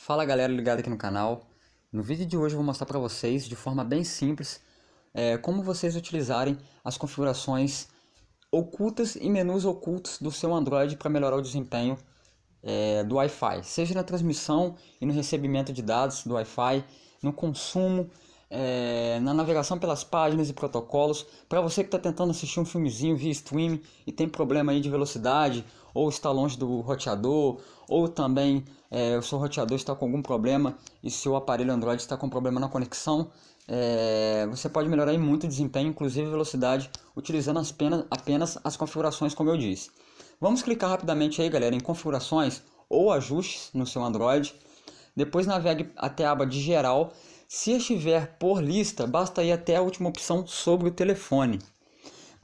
Fala galera ligada aqui no canal. No vídeo de hoje eu vou mostrar para vocês de forma bem simples é, como vocês utilizarem as configurações ocultas e menus ocultos do seu Android para melhorar o desempenho é, do Wi-Fi, seja na transmissão e no recebimento de dados do Wi-Fi, no consumo é, na navegação pelas páginas e protocolos. Para você que está tentando assistir um filmezinho via streaming e tem problema aí de velocidade, ou está longe do roteador, ou também é, o seu roteador está com algum problema e seu aparelho Android está com problema na conexão, é, você pode melhorar em muito desempenho, inclusive velocidade, utilizando apenas, apenas as configurações, como eu disse. Vamos clicar rapidamente aí, galera, em configurações ou ajustes no seu Android. Depois navegue até a aba de geral se estiver por lista, basta ir até a última opção sobre o telefone.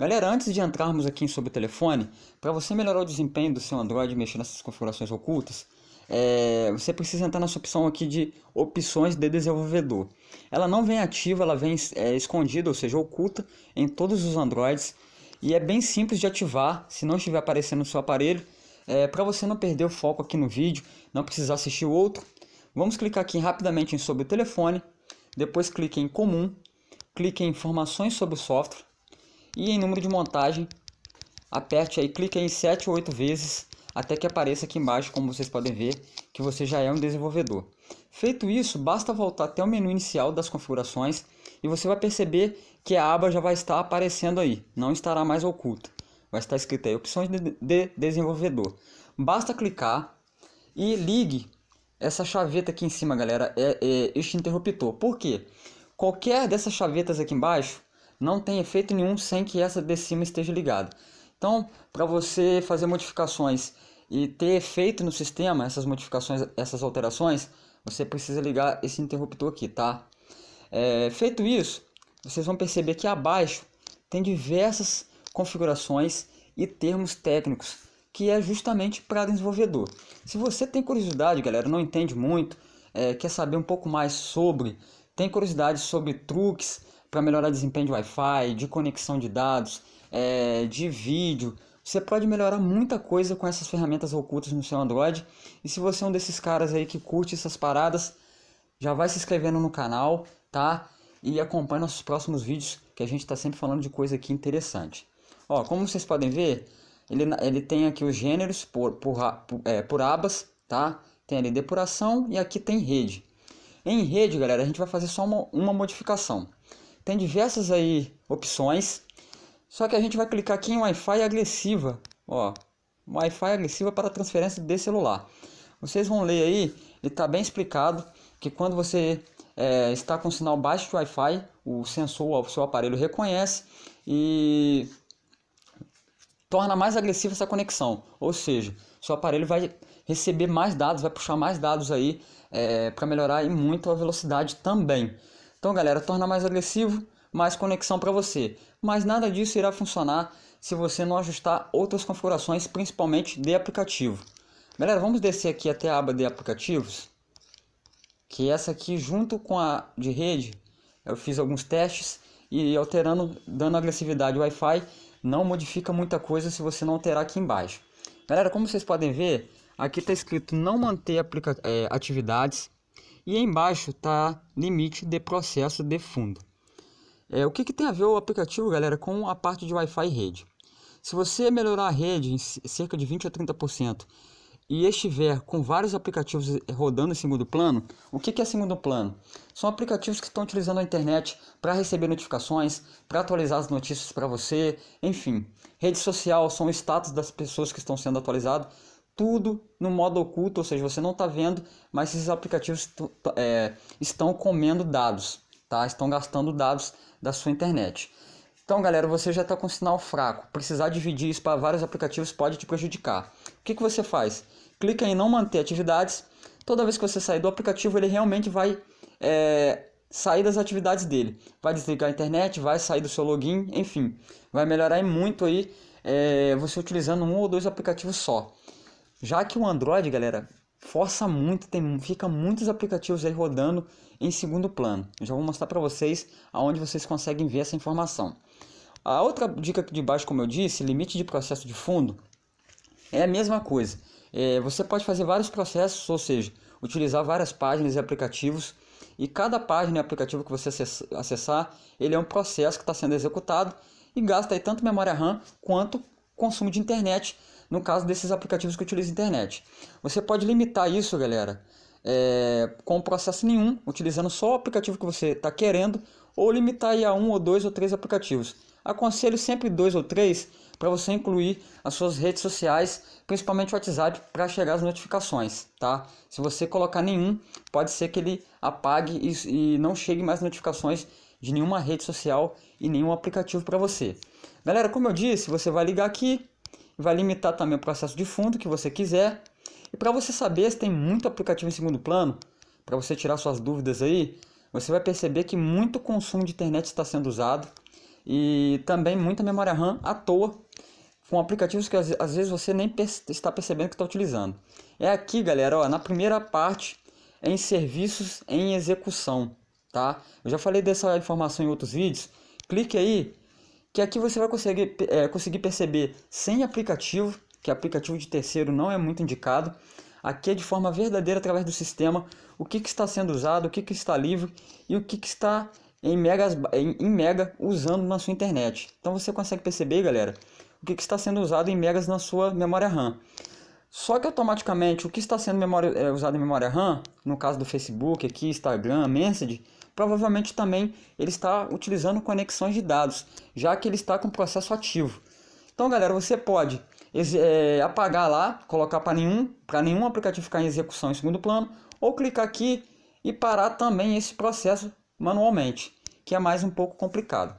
Galera, antes de entrarmos aqui sobre o telefone, para você melhorar o desempenho do seu Android e mexer nessas configurações ocultas, é, você precisa entrar nessa opção aqui de opções de desenvolvedor. Ela não vem ativa, ela vem é, escondida, ou seja, oculta em todos os Androids. E é bem simples de ativar, se não estiver aparecendo no seu aparelho, é, para você não perder o foco aqui no vídeo, não precisar assistir o outro. Vamos clicar aqui rapidamente em sobre o telefone depois clique em Comum, clique em Informações sobre o software e em Número de montagem, aperte aí, clique em 7 ou 8 vezes até que apareça aqui embaixo, como vocês podem ver, que você já é um desenvolvedor. Feito isso, basta voltar até o menu inicial das configurações e você vai perceber que a aba já vai estar aparecendo aí, não estará mais oculta. Vai estar escrita aí opções de desenvolvedor. Basta clicar e ligue essa chaveta aqui em cima, galera, é, é este interruptor. Por quê? Qualquer dessas chavetas aqui embaixo não tem efeito nenhum sem que essa de cima esteja ligada. Então, para você fazer modificações e ter efeito no sistema, essas modificações, essas alterações, você precisa ligar esse interruptor aqui, tá? É, feito isso, vocês vão perceber que abaixo tem diversas configurações e termos técnicos que é justamente para desenvolvedor. Se você tem curiosidade, galera, não entende muito, é, quer saber um pouco mais sobre, tem curiosidade sobre truques para melhorar desempenho de Wi-Fi, de conexão de dados, é, de vídeo, você pode melhorar muita coisa com essas ferramentas ocultas no seu Android. E se você é um desses caras aí que curte essas paradas, já vai se inscrevendo no canal, tá? E acompanha nossos próximos vídeos, que a gente está sempre falando de coisa aqui interessante. Ó, como vocês podem ver, ele, ele tem aqui os gêneros por, por, é, por abas, tá? Tem ali depuração e aqui tem rede. Em rede, galera, a gente vai fazer só uma, uma modificação. Tem diversas aí opções, só que a gente vai clicar aqui em Wi-Fi agressiva, ó. Wi-Fi agressiva para transferência de celular. Vocês vão ler aí, ele está bem explicado que quando você é, está com sinal baixo de Wi-Fi, o sensor, o seu aparelho reconhece e torna mais agressiva essa conexão. Ou seja, seu aparelho vai receber mais dados, vai puxar mais dados aí é, para melhorar muito a velocidade também. Então, galera, torna mais agressivo, mais conexão para você. Mas nada disso irá funcionar se você não ajustar outras configurações, principalmente de aplicativo. Galera, vamos descer aqui até a aba de aplicativos, que essa aqui junto com a de rede, eu fiz alguns testes e alterando, dando agressividade Wi-Fi não modifica muita coisa se você não alterar aqui embaixo. Galera, como vocês podem ver, aqui está escrito não manter aplica é, atividades e embaixo está limite de processo de fundo. É, o que, que tem a ver o aplicativo, galera, com a parte de Wi-Fi rede? Se você melhorar a rede em cerca de 20 a 30%, e estiver com vários aplicativos rodando em segundo plano, o que é segundo plano? São aplicativos que estão utilizando a internet para receber notificações, para atualizar as notícias para você, enfim. Rede social são status das pessoas que estão sendo atualizadas, tudo no modo oculto, ou seja, você não está vendo, mas esses aplicativos é, estão comendo dados, tá? estão gastando dados da sua internet. Então, galera, você já está com sinal fraco. Precisar dividir isso para vários aplicativos pode te prejudicar. O que, que você faz? Clica em não manter atividades. Toda vez que você sair do aplicativo, ele realmente vai é, sair das atividades dele. Vai desligar a internet, vai sair do seu login, enfim. Vai melhorar muito aí é, você utilizando um ou dois aplicativos só. Já que o Android, galera, força muito, tem, fica muitos aplicativos aí rodando em segundo plano. Eu já vou mostrar para vocês aonde vocês conseguem ver essa informação. A outra dica aqui de baixo, como eu disse, limite de processo de fundo, é a mesma coisa. É, você pode fazer vários processos, ou seja, utilizar várias páginas e aplicativos, e cada página e aplicativo que você acessar, ele é um processo que está sendo executado e gasta aí tanto memória RAM quanto consumo de internet no caso desses aplicativos que utilizam internet. Você pode limitar isso, galera, é, com processo nenhum, utilizando só o aplicativo que você está querendo, ou limitar a um ou dois ou três aplicativos. Aconselho sempre dois ou três para você incluir as suas redes sociais, principalmente o WhatsApp, para chegar as notificações, tá? Se você colocar nenhum, pode ser que ele apague e, e não chegue mais notificações de nenhuma rede social e nenhum aplicativo para você. Galera, como eu disse, você vai ligar aqui, vai limitar também o processo de fundo que você quiser. E para você saber se tem muito aplicativo em segundo plano, para você tirar suas dúvidas aí, você vai perceber que muito consumo de internet está sendo usado e também muita memória RAM à toa com aplicativos que às vezes você nem está percebendo que está utilizando. É aqui, galera, ó, na primeira parte em serviços em execução, tá? Eu já falei dessa informação em outros vídeos. Clique aí que aqui você vai conseguir, é, eh, conseguir perceber sem aplicativo, que aplicativo de terceiro não é muito indicado. Aqui é de forma verdadeira através do sistema o que, que está sendo usado, o que, que está livre e o que, que está em, megas, em, em mega usando na sua internet. Então você consegue perceber, galera, o que, que está sendo usado em megas na sua memória RAM. Só que automaticamente o que está sendo memória, é, usado em memória RAM, no caso do Facebook, aqui, Instagram, Message, provavelmente também ele está utilizando conexões de dados, já que ele está com processo ativo. Então, galera, você pode é, apagar lá, colocar para nenhum, para nenhum aplicativo ficar em execução em segundo plano, ou clicar aqui e parar também esse processo manualmente, que é mais um pouco complicado.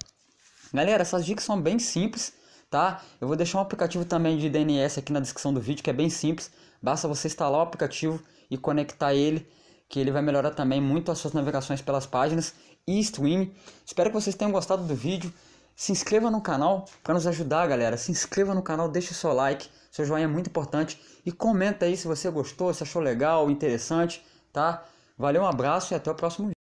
Galera, essas dicas são bem simples tá? Eu vou deixar um aplicativo também de DNS aqui na descrição do vídeo, que é bem simples. Basta você instalar o aplicativo e conectar ele, que ele vai melhorar também muito as suas navegações pelas páginas e stream. Espero que vocês tenham gostado do vídeo. Se inscreva no canal para nos ajudar, galera. Se inscreva no canal, deixe seu like, seu joinha é muito importante e comenta aí se você gostou, se achou legal, interessante, tá? Valeu, um abraço e até o próximo vídeo.